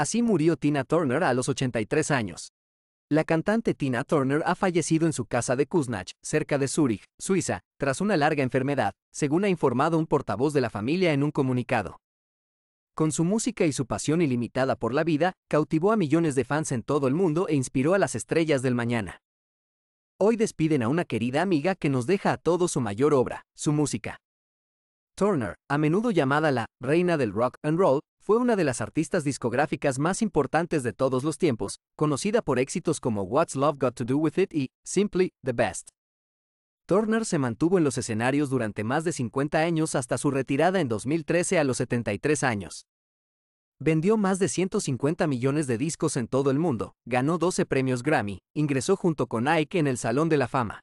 Así murió Tina Turner a los 83 años. La cantante Tina Turner ha fallecido en su casa de Kuznach, cerca de Zúrich, Suiza, tras una larga enfermedad, según ha informado un portavoz de la familia en un comunicado. Con su música y su pasión ilimitada por la vida, cautivó a millones de fans en todo el mundo e inspiró a las estrellas del mañana. Hoy despiden a una querida amiga que nos deja a todos su mayor obra, su música. Turner, a menudo llamada la reina del rock and roll, fue una de las artistas discográficas más importantes de todos los tiempos, conocida por éxitos como What's Love Got to Do With It y Simply the Best. Turner se mantuvo en los escenarios durante más de 50 años hasta su retirada en 2013 a los 73 años. Vendió más de 150 millones de discos en todo el mundo, ganó 12 premios Grammy, ingresó junto con Ike en el Salón de la Fama,